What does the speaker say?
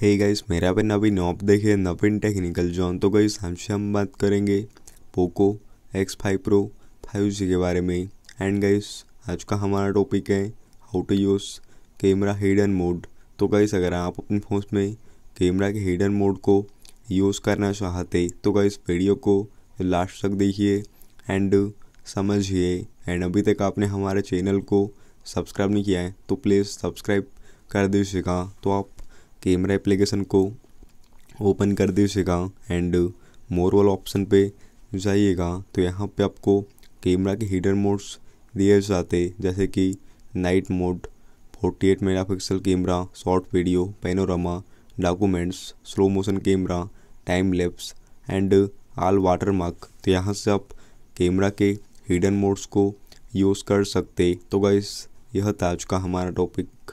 hey guys मेरा पे नवीन op देखिए नवीन टेक्निकल जॉन तो गई हमसे हम बात करेंगे Poco X five Pro five G के बारे में एंड गाइस आज का हमारा टॉपिक है how to use camera hidden mode तो गाइस अगर आप अपने फ़ोन में कैमरा के हिडन मोड को यूज़ करना चाहते तो गाइस वीडियो को लास्ट तक देखिए एंड समझिए एंड अभी तक आपने हमारे चैनल को सब्सक्राइब नहीं किया है तो प्लीज़ सब्सक्राइब कर दीजिएगा तो आप कैमरा एप्लीकेशन को ओपन कर दीजिएगा एंड मोर वाला ऑप्शन पे जाइएगा तो यहाँ पे आपको कैमरा के हिडन मोड्स दिए जाते जैसे कि night mode 48 eight megapixel camera short video panorama documents slow motion camera time lapse and all watermark तो यहाँ से आप कैमरा के हिडन मोड्स को यूज़ कर सकते तो गाइस यह था आज का हमारा टॉपिक